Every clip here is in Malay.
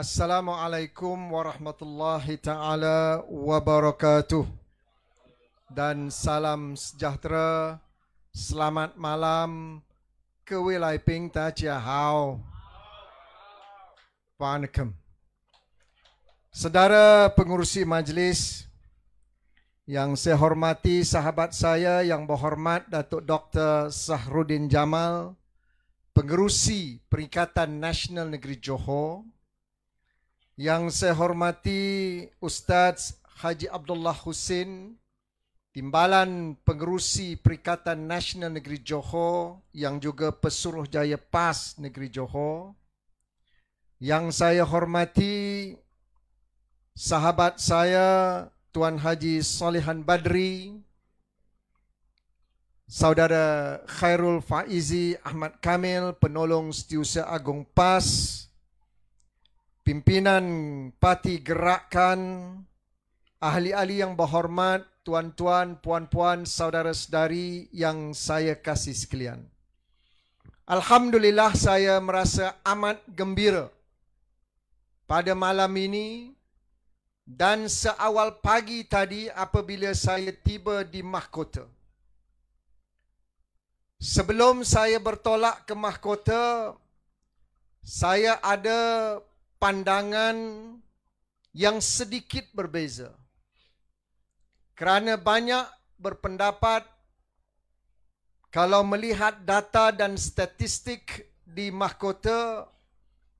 Assalamualaikum warahmatullahi taala wabarakatuh. Dan salam sejahtera. Selamat malam ke Wilai Ping Ta Chia Hao. Panakam. Saudara pengurusi majlis yang saya hormati sahabat saya yang berhormat Datuk Dr. Sahrudin Jamal, pengurusi Perikatan Nasional Negeri Johor, yang saya hormati Ustaz Haji Abdullah Hussein, Timbalan Pengerusi Perikatan Nasional Negeri Johor yang juga Pesuruh Jaya PAS Negeri Johor. Yang saya hormati sahabat saya Tuan Haji Salihan Badri, Saudara Khairul Faizi Ahmad Kamil, penolong setiausaha Agung PAS, pimpinan parti gerakan, ahli-ahli yang berhormat, tuan-tuan, puan-puan, saudara-saudari yang saya kasih sekalian. Alhamdulillah saya merasa amat gembira pada malam ini dan seawal pagi tadi apabila saya tiba di mahkota. Sebelum saya bertolak ke mahkota, saya ada pandangan yang sedikit berbeza. Kerana banyak berpendapat kalau melihat data dan statistik di mahkota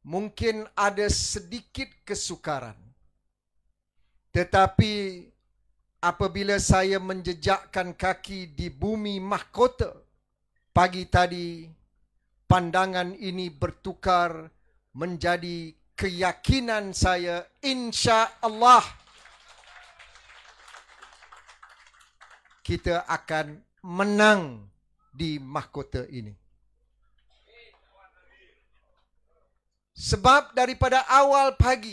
mungkin ada sedikit kesukaran. Tetapi apabila saya menjejakkan kaki di bumi mahkota pagi tadi pandangan ini bertukar menjadi keyakinan saya insya Allah kita akan menang di mahkota ini. Sebab daripada awal pagi,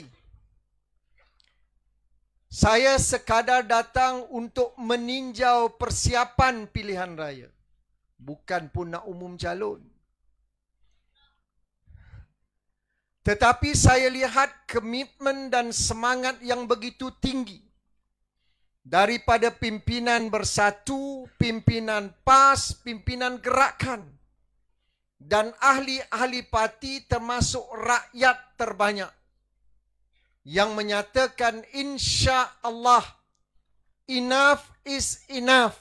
saya sekadar datang untuk meninjau persiapan pilihan raya. Bukan pun nak umum calon. Tetapi saya lihat komitmen dan semangat yang begitu tinggi daripada pimpinan bersatu, pimpinan PAS, pimpinan gerakan dan ahli-ahli parti termasuk rakyat terbanyak yang menyatakan insya Allah enough is enough.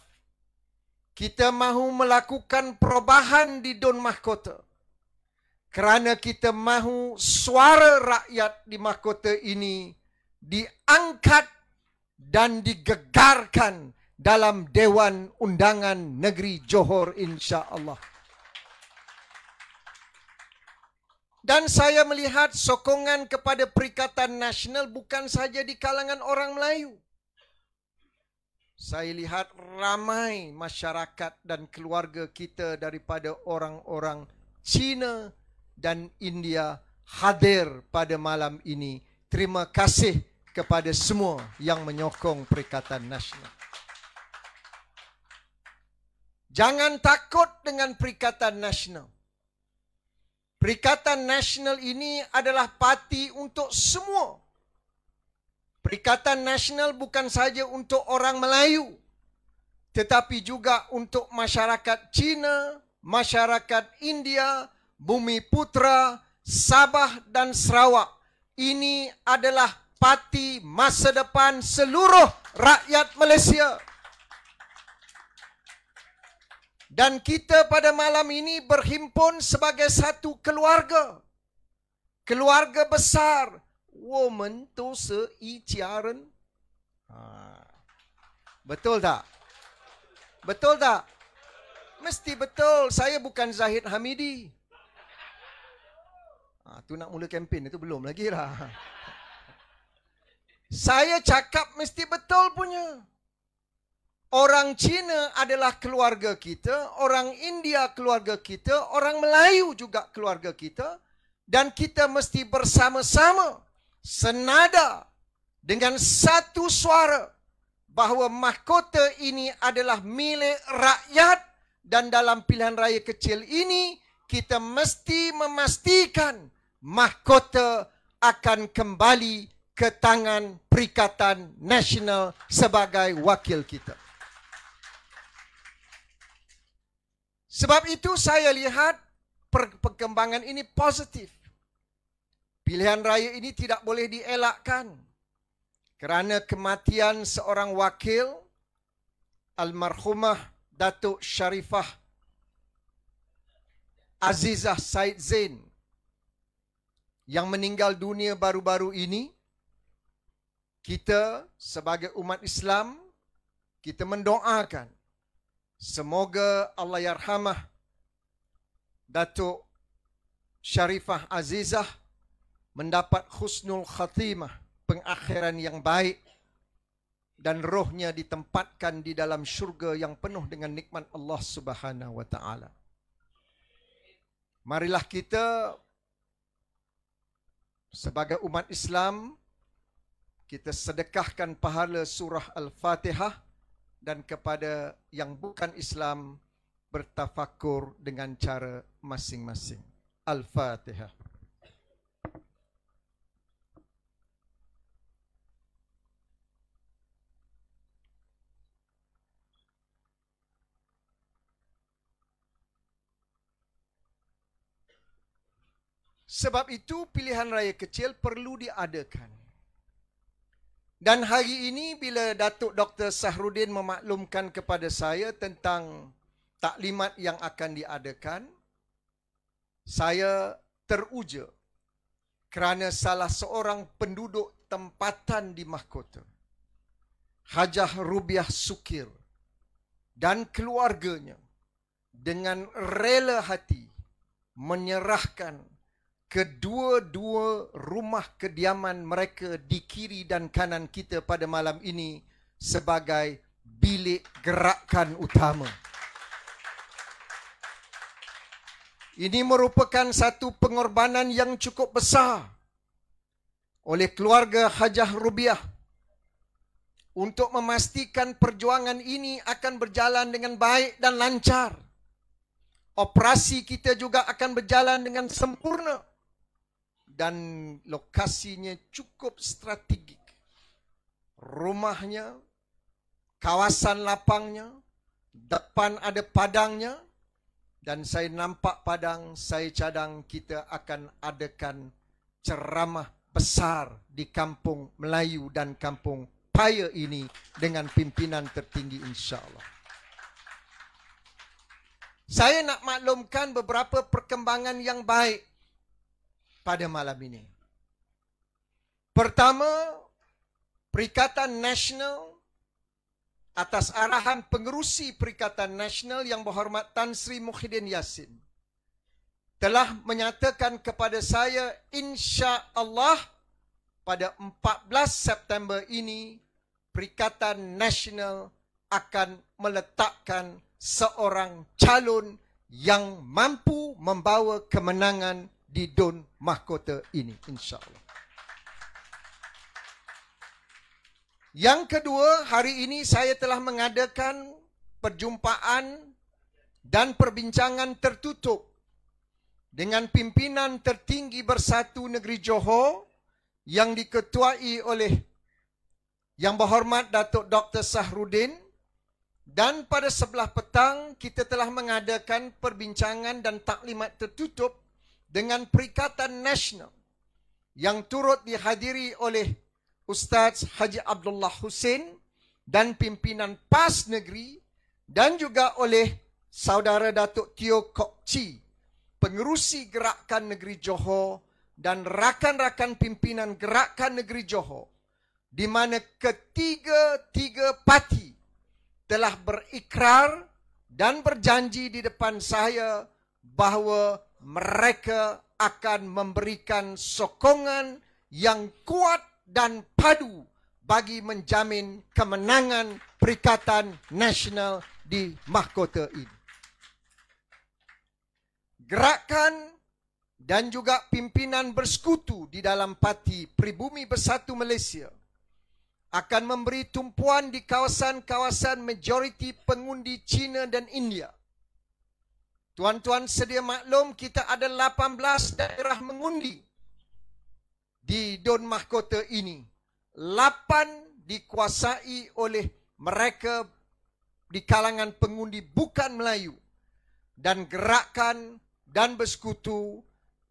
Kita mahu melakukan perubahan di Don Mahkota kerana kita mahu suara rakyat di mahkota ini diangkat dan digegarkan dalam Dewan Undangan Negeri Johor insya-Allah. Dan saya melihat sokongan kepada Perikatan Nasional bukan saja di kalangan orang Melayu. Saya lihat ramai masyarakat dan keluarga kita daripada orang-orang Cina dan India hadir pada malam ini. Terima kasih kepada semua yang menyokong Perikatan Nasional. Jangan takut dengan Perikatan Nasional. Perikatan Nasional ini adalah parti untuk semua. Perikatan Nasional bukan saja untuk orang Melayu tetapi juga untuk masyarakat Cina, masyarakat India, Bumi Putra, Sabah dan Sarawak. Ini adalah parti masa depan seluruh rakyat Malaysia. Dan kita pada malam ini berhimpun sebagai satu keluarga. Keluarga besar. Woman to se i ijaran. Ha. Betul tak? Betul tak? Mesti betul. Saya bukan Zahid Hamidi. Ha, tu nak mula kempen itu belum lagi lah. Saya cakap mesti betul punya. Orang Cina adalah keluarga kita, orang India keluarga kita, orang Melayu juga keluarga kita. Dan kita mesti bersama-sama, senada dengan satu suara bahawa mahkota ini adalah milik rakyat dan dalam pilihan raya kecil ini kita mesti memastikan mahkota akan kembali ke tangan Perikatan Nasional sebagai wakil kita. Sebab itu saya lihat perkembangan ini positif. Pilihan raya ini tidak boleh dielakkan. Kerana kematian seorang wakil, Almarhumah Datuk Sharifah Azizah Said Zain, yang meninggal dunia baru-baru ini, kita sebagai umat Islam, kita mendoakan semoga Allah Yarhamah Datuk Sharifah Azizah mendapat khusnul khatimah, pengakhiran yang baik dan rohnya ditempatkan di dalam syurga yang penuh dengan nikmat Allah Subhanahu wa taala. Marilah kita sebagai umat Islam kita sedekahkan pahala surah Al-Fatihah dan kepada yang bukan Islam bertafakur dengan cara masing-masing. Al-Fatihah. Sebab itu pilihan raya kecil perlu diadakan. Dan hari ini bila Datuk Dr. Sahrudin memaklumkan kepada saya tentang taklimat yang akan diadakan, saya teruja kerana salah seorang penduduk tempatan di mahkota, Hajah Rubiah Sukir dan keluarganya dengan rela hati menyerahkan kedua-dua rumah kediaman mereka di kiri dan kanan kita pada malam ini sebagai bilik gerakan utama. Ini merupakan satu pengorbanan yang cukup besar oleh keluarga Hajah Rubiah untuk memastikan perjuangan ini akan berjalan dengan baik dan lancar. Operasi kita juga akan berjalan dengan sempurna dan lokasinya cukup strategik. Rumahnya, kawasan lapangnya, depan ada padangnya dan saya nampak padang, saya cadang kita akan adakan ceramah besar di kampung Melayu dan kampung Paya ini dengan pimpinan tertinggi insya-Allah. Saya nak maklumkan beberapa perkembangan yang baik pada malam ini. Pertama, Perikatan Nasional atas arahan pengerusi Perikatan Nasional yang berhormat Tan Sri Muhyiddin Yassin telah menyatakan kepada saya insya Allah pada 14 September ini Perikatan Nasional akan meletakkan seorang calon yang mampu membawa kemenangan di don Mahkota ini insyaallah. Yang kedua, hari ini saya telah mengadakan perjumpaan dan perbincangan tertutup dengan pimpinan tertinggi bersatu negeri Johor yang diketuai oleh Yang Berhormat Datuk Dr. Sahrudin dan pada sebelah petang kita telah mengadakan perbincangan dan taklimat tertutup dengan Perikatan Nasional yang turut dihadiri oleh Ustaz Haji Abdullah Hussein dan pimpinan PAS Negeri dan juga oleh Saudara Datuk Tio Kok Chi, pengerusi Gerakan Negeri Johor dan rakan-rakan pimpinan Gerakan Negeri Johor di mana ketiga-tiga parti telah berikrar dan berjanji di depan saya bahawa mereka akan memberikan sokongan yang kuat dan padu bagi menjamin kemenangan Perikatan Nasional di mahkota ini. Gerakan dan juga pimpinan bersekutu di dalam parti Pribumi Bersatu Malaysia akan memberi tumpuan di kawasan-kawasan majoriti pengundi Cina dan India Tuan-tuan sedia maklum kita ada 18 daerah mengundi di Don Mahkota ini. 8 dikuasai oleh mereka di kalangan pengundi bukan Melayu. Dan gerakan dan bersekutu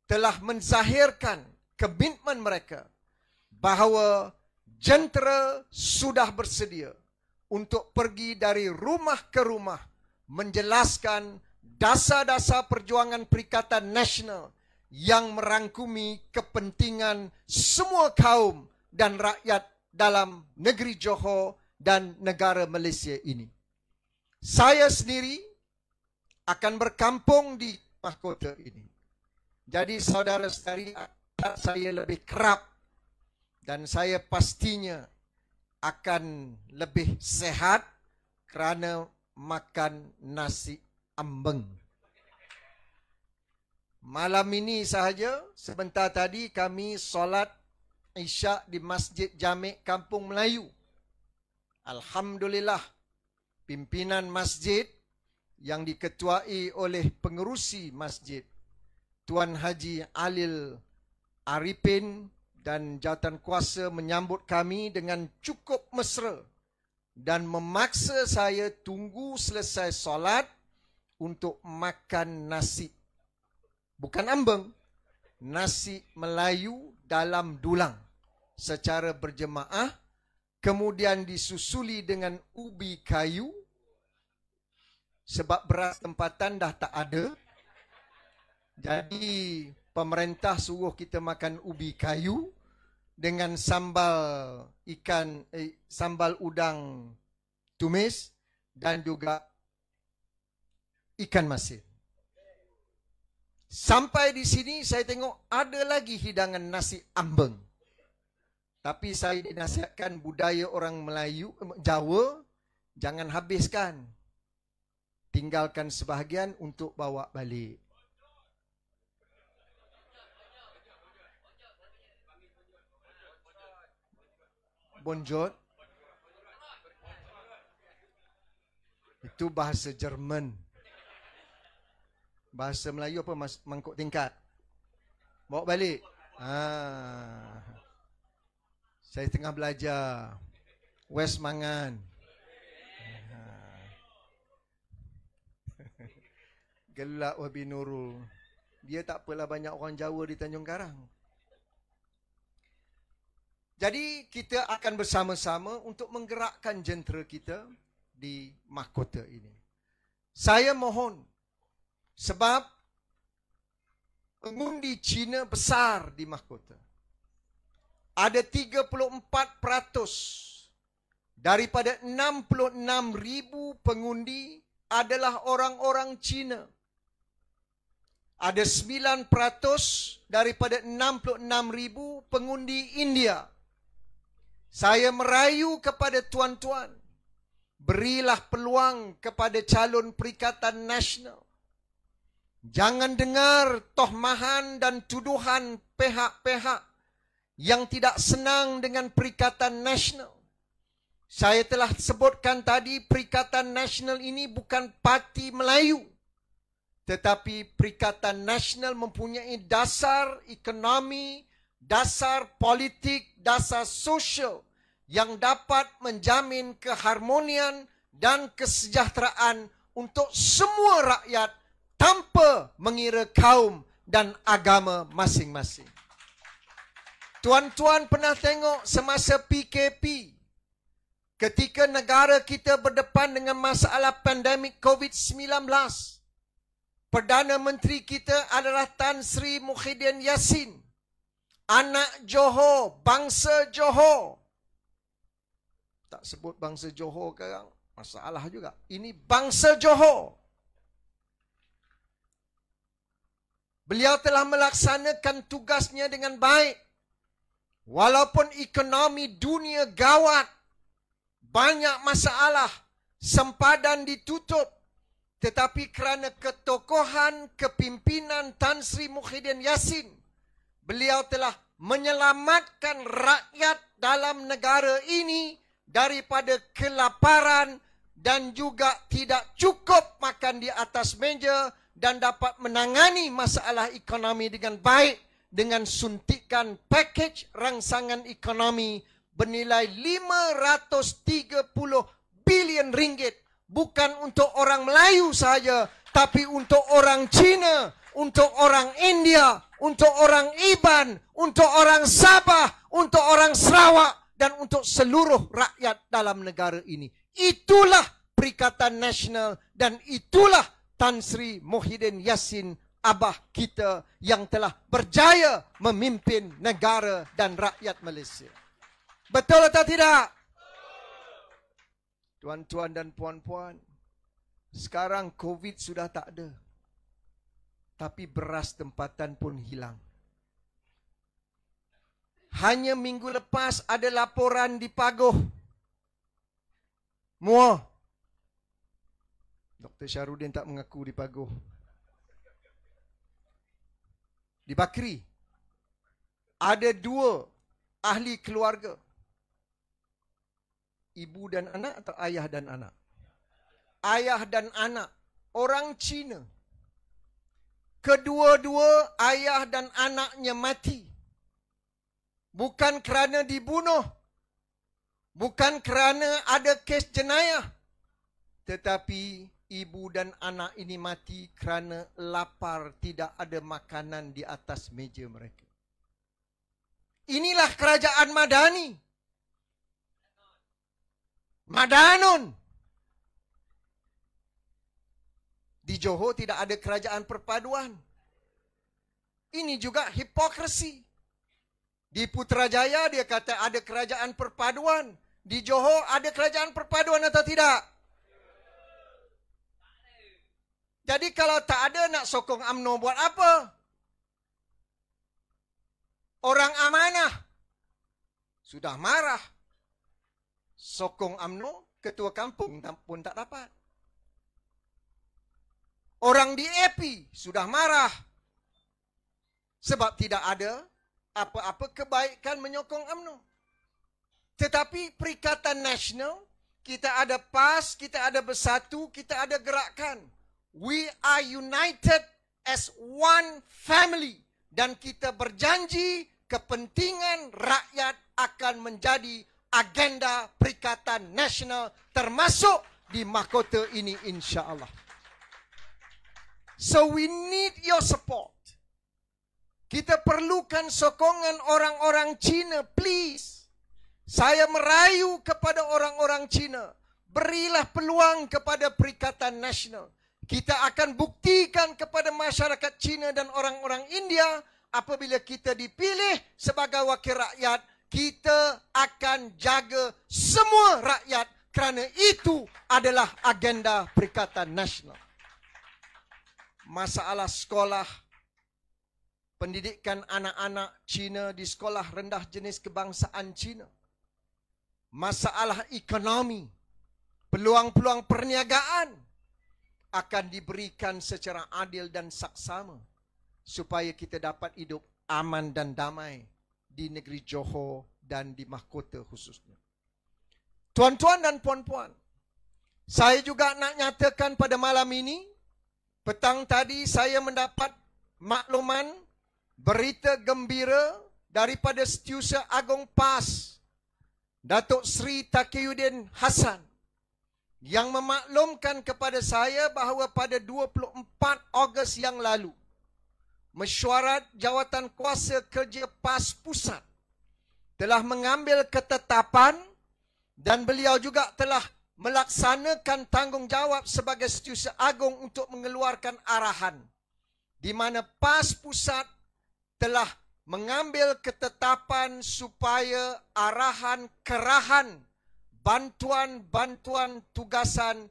telah menzahirkan komitmen mereka bahawa jentera sudah bersedia untuk pergi dari rumah ke rumah menjelaskan dasar-dasar perjuangan perikatan nasional yang merangkumi kepentingan semua kaum dan rakyat dalam negeri Johor dan negara Malaysia ini. Saya sendiri akan berkampung di mahkota ini. Jadi saudara sekali saya lebih kerap dan saya pastinya akan lebih sehat kerana makan nasi ambeng. Malam ini sahaja, sebentar tadi kami solat isyak di Masjid Jamek Kampung Melayu. Alhamdulillah, pimpinan masjid yang diketuai oleh pengerusi masjid, Tuan Haji Alil Arifin dan jawatan kuasa menyambut kami dengan cukup mesra dan memaksa saya tunggu selesai solat untuk makan nasi. Bukan ambeng. Nasi Melayu dalam dulang. Secara berjemaah. Kemudian disusuli dengan ubi kayu. Sebab beras tempatan dah tak ada. Jadi pemerintah suruh kita makan ubi kayu dengan sambal ikan eh, sambal udang tumis dan juga ikan masin. Sampai di sini saya tengok ada lagi hidangan nasi ambeng. Tapi saya dinasihatkan budaya orang Melayu, eh, Jawa, jangan habiskan. Tinggalkan sebahagian untuk bawa balik. Bonjot. Itu bahasa Jerman bahasa Melayu apa mangkuk tingkat bawa balik ha. saya tengah belajar West Mangan ha. gelak wabi nurul dia tak apalah banyak orang Jawa di Tanjung Karang jadi kita akan bersama-sama untuk menggerakkan jentera kita di mahkota ini. Saya mohon sebab pengundi Cina besar di mahkota. Ada 34% daripada 66,000 pengundi adalah orang-orang Cina. Ada 9% daripada 66,000 pengundi India. Saya merayu kepada tuan-tuan, berilah peluang kepada calon perikatan nasional Jangan dengar tohmahan dan tuduhan pihak-pihak yang tidak senang dengan perikatan nasional. Saya telah sebutkan tadi perikatan nasional ini bukan parti Melayu. Tetapi perikatan nasional mempunyai dasar ekonomi, dasar politik, dasar sosial yang dapat menjamin keharmonian dan kesejahteraan untuk semua rakyat tanpa mengira kaum dan agama masing-masing. Tuan-tuan pernah tengok semasa PKP ketika negara kita berdepan dengan masalah pandemik COVID-19. Perdana Menteri kita adalah Tan Sri Muhyiddin Yassin. Anak Johor, bangsa Johor. Tak sebut bangsa Johor sekarang, masalah juga. Ini bangsa Johor. Beliau telah melaksanakan tugasnya dengan baik. Walaupun ekonomi dunia gawat, banyak masalah, sempadan ditutup. Tetapi kerana ketokohan kepimpinan Tan Sri Muhyiddin Yassin, beliau telah menyelamatkan rakyat dalam negara ini daripada kelaparan dan juga tidak cukup makan di atas meja dan dapat menangani masalah ekonomi dengan baik dengan suntikan package rangsangan ekonomi bernilai 530 bilion ringgit bukan untuk orang Melayu saja tapi untuk orang Cina, untuk orang India, untuk orang Iban, untuk orang Sabah, untuk orang Sarawak dan untuk seluruh rakyat dalam negara ini. Itulah Perikatan Nasional dan itulah Tan Sri Muhyiddin Yassin abah kita yang telah berjaya memimpin negara dan rakyat Malaysia. Betul atau tidak? Tuan-tuan dan puan-puan, sekarang COVID sudah tak ada. Tapi beras tempatan pun hilang. Hanya minggu lepas ada laporan di Pagoh. Muah Dr. Syarudin tak mengaku di paguh. Di Bakri, ada dua ahli keluarga. Ibu dan anak atau ayah dan anak? Ayah dan anak, orang Cina. Kedua-dua ayah dan anaknya mati. Bukan kerana dibunuh. Bukan kerana ada kes jenayah. Tetapi ibu dan anak ini mati kerana lapar tidak ada makanan di atas meja mereka. Inilah kerajaan Madani. Madanun. Di Johor tidak ada kerajaan perpaduan. Ini juga hipokrisi. Di Putrajaya dia kata ada kerajaan perpaduan. Di Johor ada kerajaan perpaduan atau tidak? Jadi kalau tak ada nak sokong AMNO buat apa? Orang amanah sudah marah. Sokong AMNO ketua kampung pun tak dapat. Orang di AP sudah marah. Sebab tidak ada apa-apa kebaikan menyokong AMNO. Tetapi perikatan nasional, kita ada PAS, kita ada bersatu, kita ada gerakan. We are united as one family dan kita berjanji kepentingan rakyat akan menjadi agenda Perikatan Nasional termasuk di mahkota ini insya-Allah. So we need your support. Kita perlukan sokongan orang-orang Cina, please. Saya merayu kepada orang-orang Cina, berilah peluang kepada Perikatan Nasional kita akan buktikan kepada masyarakat Cina dan orang-orang India apabila kita dipilih sebagai wakil rakyat, kita akan jaga semua rakyat kerana itu adalah agenda Perikatan Nasional. Masalah sekolah pendidikan anak-anak Cina di sekolah rendah jenis kebangsaan Cina. Masalah ekonomi, peluang-peluang perniagaan, akan diberikan secara adil dan saksama supaya kita dapat hidup aman dan damai di negeri Johor dan di mahkota khususnya. Tuan-tuan dan puan-puan, saya juga nak nyatakan pada malam ini, petang tadi saya mendapat makluman berita gembira daripada setiausaha Agong PAS, Datuk Sri Takiyuddin Hassan yang memaklumkan kepada saya bahawa pada 24 Ogos yang lalu mesyuarat jawatan kuasa kerja PAS pusat telah mengambil ketetapan dan beliau juga telah melaksanakan tanggungjawab sebagai setiausaha agung untuk mengeluarkan arahan di mana PAS pusat telah mengambil ketetapan supaya arahan kerahan bantuan-bantuan tugasan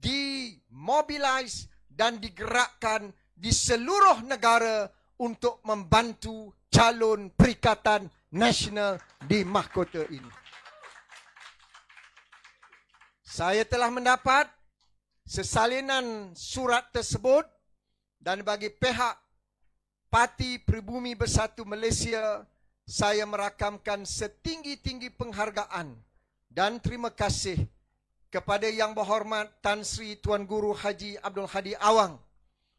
dimobilize dan digerakkan di seluruh negara untuk membantu calon perikatan nasional di mahkota ini. Saya telah mendapat sesalinan surat tersebut dan bagi pihak Parti Pribumi Bersatu Malaysia, saya merakamkan setinggi-tinggi penghargaan dan terima kasih kepada Yang Berhormat Tan Sri Tuan Guru Haji Abdul Hadi Awang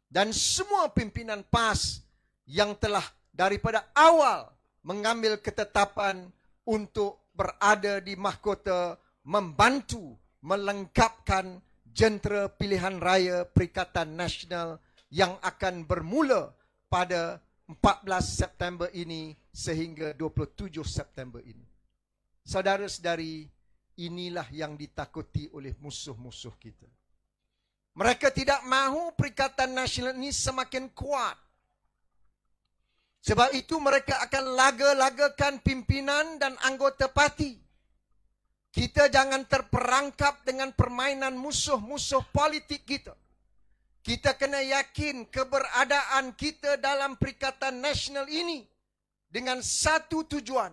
dan semua pimpinan PAS yang telah daripada awal mengambil ketetapan untuk berada di mahkota membantu melengkapkan jentera pilihan raya Perikatan Nasional yang akan bermula pada 14 September ini sehingga 27 September ini. Saudara-saudari, inilah yang ditakuti oleh musuh-musuh kita. Mereka tidak mahu Perikatan Nasional ini semakin kuat. Sebab itu mereka akan laga-lagakan pimpinan dan anggota parti. Kita jangan terperangkap dengan permainan musuh-musuh politik kita. Kita kena yakin keberadaan kita dalam Perikatan Nasional ini dengan satu tujuan,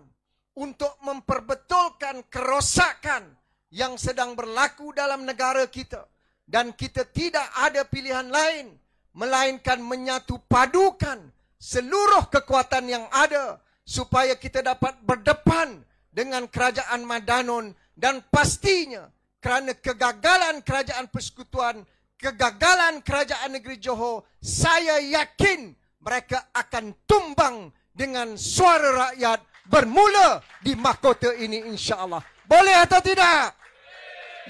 untuk memperbetulkan kerosakan yang sedang berlaku dalam negara kita dan kita tidak ada pilihan lain melainkan menyatu padukan seluruh kekuatan yang ada supaya kita dapat berdepan dengan kerajaan Madanon dan pastinya kerana kegagalan kerajaan persekutuan kegagalan kerajaan negeri Johor saya yakin mereka akan tumbang dengan suara rakyat bermula di mahkota ini insyaAllah. Boleh atau tidak?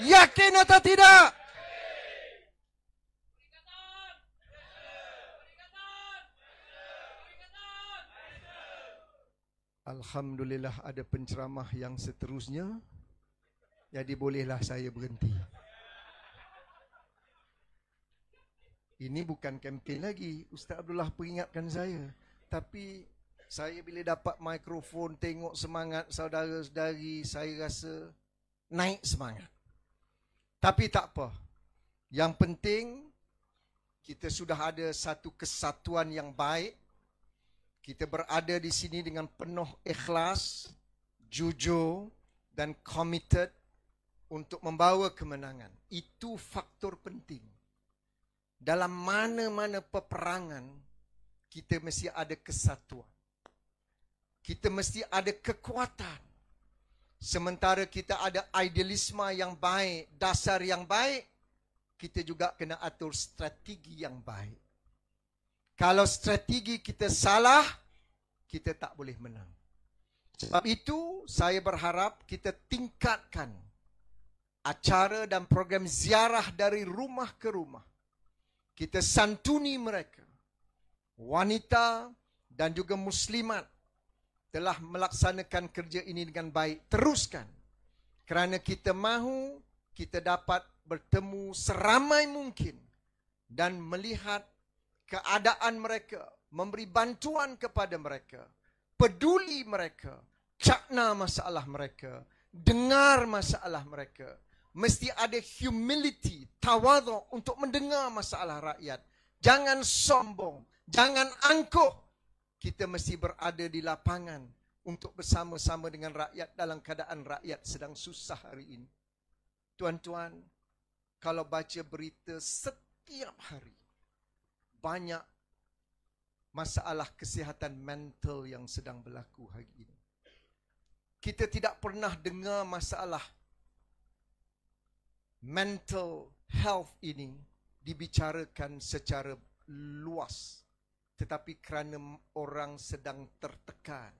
Yakin atau tidak? Alhamdulillah ada penceramah yang seterusnya Jadi bolehlah saya berhenti Ini bukan kempen lagi Ustaz Abdullah peringatkan saya Tapi saya bila dapat mikrofon tengok semangat saudara-saudari saya rasa naik semangat tapi tak apa yang penting kita sudah ada satu kesatuan yang baik kita berada di sini dengan penuh ikhlas jujur dan committed untuk membawa kemenangan itu faktor penting dalam mana-mana peperangan kita mesti ada kesatuan kita mesti ada kekuatan. Sementara kita ada idealisme yang baik, dasar yang baik, kita juga kena atur strategi yang baik. Kalau strategi kita salah, kita tak boleh menang. Sebab itu saya berharap kita tingkatkan acara dan program ziarah dari rumah ke rumah. Kita santuni mereka. Wanita dan juga muslimat telah melaksanakan kerja ini dengan baik. Teruskan. Kerana kita mahu kita dapat bertemu seramai mungkin dan melihat keadaan mereka, memberi bantuan kepada mereka, peduli mereka, cakna masalah mereka, dengar masalah mereka. Mesti ada humility, tawaduk untuk mendengar masalah rakyat. Jangan sombong, jangan angkuh kita mesti berada di lapangan untuk bersama-sama dengan rakyat dalam keadaan rakyat sedang susah hari ini. Tuan-tuan, kalau baca berita setiap hari, banyak masalah kesihatan mental yang sedang berlaku hari ini. Kita tidak pernah dengar masalah mental health ini dibicarakan secara luas tetapi kerana orang sedang tertekan.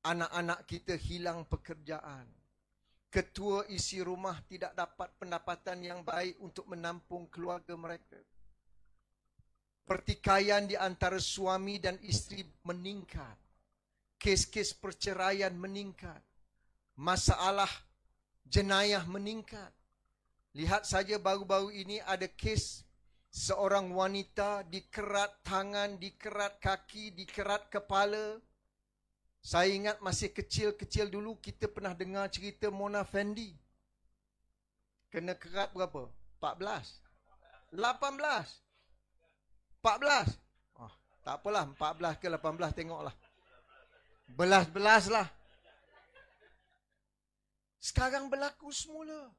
Anak-anak kita hilang pekerjaan. Ketua isi rumah tidak dapat pendapatan yang baik untuk menampung keluarga mereka. Pertikaian di antara suami dan isteri meningkat. Kes-kes perceraian meningkat. Masalah jenayah meningkat. Lihat saja baru-baru ini ada kes seorang wanita dikerat tangan, dikerat kaki, dikerat kepala. Saya ingat masih kecil-kecil dulu kita pernah dengar cerita Mona Fendi. Kena kerat berapa? 14. 18. 14. Oh, tak apalah, 14 ke 18 tengoklah. Belas-belas lah. Sekarang berlaku semula.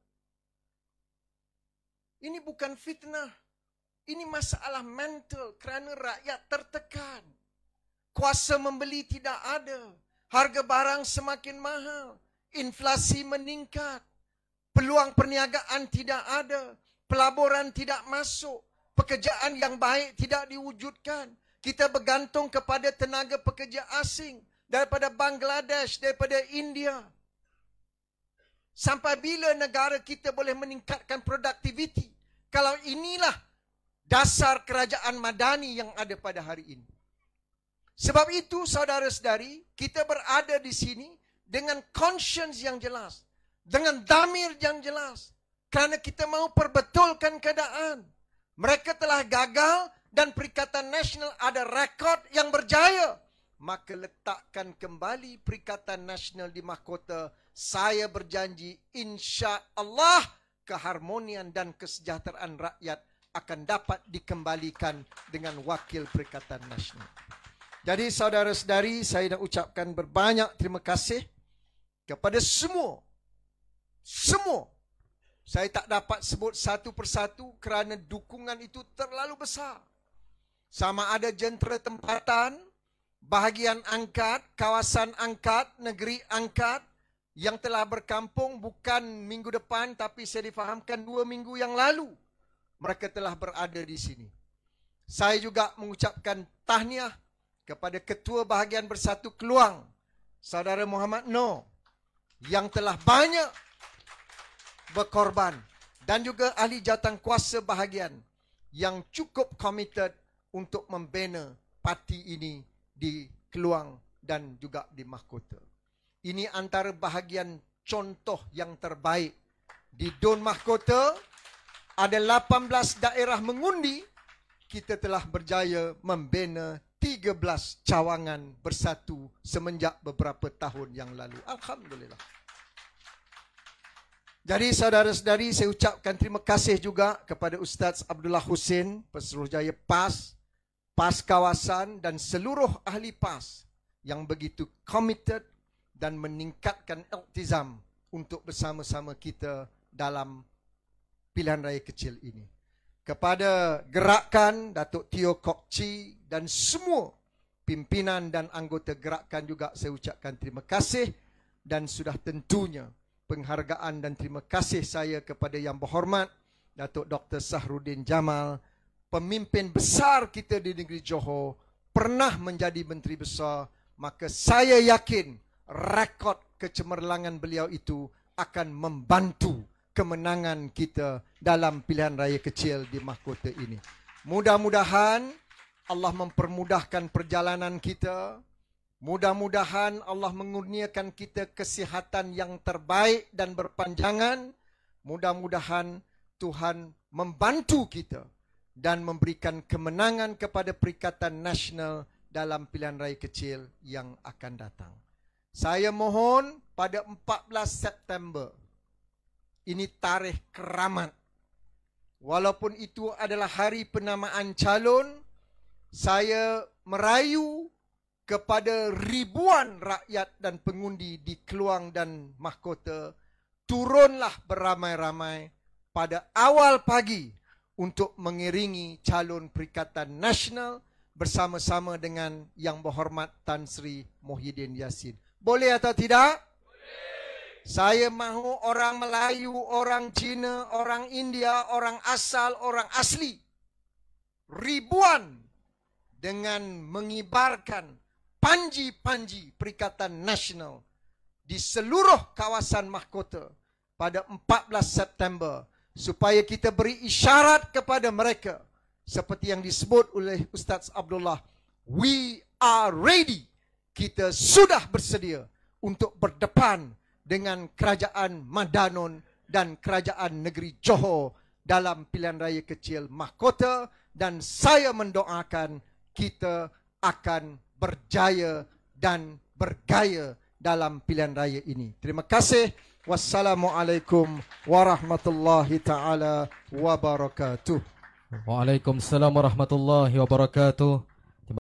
Ini bukan fitnah. Ini masalah mental kerana rakyat tertekan. Kuasa membeli tidak ada. Harga barang semakin mahal. Inflasi meningkat. Peluang perniagaan tidak ada. Pelaburan tidak masuk. Pekerjaan yang baik tidak diwujudkan. Kita bergantung kepada tenaga pekerja asing daripada Bangladesh, daripada India. Sampai bila negara kita boleh meningkatkan produktiviti? Kalau inilah dasar kerajaan madani yang ada pada hari ini. Sebab itu saudara-saudari, kita berada di sini dengan conscience yang jelas, dengan damir yang jelas, kerana kita mau perbetulkan keadaan. Mereka telah gagal dan Perikatan Nasional ada rekod yang berjaya. Maka letakkan kembali Perikatan Nasional di mahkota. Saya berjanji insya Allah keharmonian dan kesejahteraan rakyat akan dapat dikembalikan dengan wakil Perikatan Nasional. Jadi saudara-saudari, saya nak ucapkan berbanyak terima kasih kepada semua. Semua. Saya tak dapat sebut satu persatu kerana dukungan itu terlalu besar. Sama ada jentera tempatan, bahagian angkat, kawasan angkat, negeri angkat yang telah berkampung bukan minggu depan tapi saya difahamkan dua minggu yang lalu mereka telah berada di sini. Saya juga mengucapkan tahniah kepada Ketua Bahagian Bersatu Keluang, Saudara Muhammad No, yang telah banyak berkorban dan juga ahli jatang kuasa bahagian yang cukup komited untuk membina parti ini di Keluang dan juga di Mahkota. Ini antara bahagian contoh yang terbaik di Dun Mahkota ada 18 daerah mengundi, kita telah berjaya membina 13 cawangan bersatu semenjak beberapa tahun yang lalu. Alhamdulillah. Jadi saudara-saudari, saya ucapkan terima kasih juga kepada Ustaz Abdullah Hussein, Pesuruh Jaya PAS, PAS Kawasan dan seluruh ahli PAS yang begitu komited dan meningkatkan iltizam untuk bersama-sama kita dalam pilihan raya kecil ini. Kepada gerakan Datuk Tio Kok Chi dan semua pimpinan dan anggota gerakan juga saya ucapkan terima kasih dan sudah tentunya penghargaan dan terima kasih saya kepada yang berhormat Datuk Dr. Sahrudin Jamal, pemimpin besar kita di negeri Johor, pernah menjadi menteri besar, maka saya yakin rekod kecemerlangan beliau itu akan membantu kemenangan kita dalam pilihan raya kecil di mahkota ini. Mudah-mudahan Allah mempermudahkan perjalanan kita. Mudah-mudahan Allah mengurniakan kita kesihatan yang terbaik dan berpanjangan. Mudah-mudahan Tuhan membantu kita dan memberikan kemenangan kepada Perikatan Nasional dalam pilihan raya kecil yang akan datang. Saya mohon pada 14 September ini tarikh keramat. Walaupun itu adalah hari penamaan calon, saya merayu kepada ribuan rakyat dan pengundi di Keluang dan Mahkota, turunlah beramai-ramai pada awal pagi untuk mengiringi calon Perikatan Nasional bersama-sama dengan Yang Berhormat Tan Sri Mohidin Yassin. Boleh atau tidak? Saya mahu orang Melayu, orang Cina, orang India, orang asal, orang asli. Ribuan dengan mengibarkan panji-panji Perikatan Nasional di seluruh kawasan mahkota pada 14 September supaya kita beri isyarat kepada mereka seperti yang disebut oleh Ustaz Abdullah we are ready kita sudah bersedia untuk berdepan dengan kerajaan Madanon dan kerajaan negeri Johor dalam pilihan raya kecil Mahkota dan saya mendoakan kita akan berjaya dan bergaya dalam pilihan raya ini. Terima kasih. Wassalamualaikum warahmatullahi taala wabarakatuh. Waalaikumsalam warahmatullahi wabarakatuh.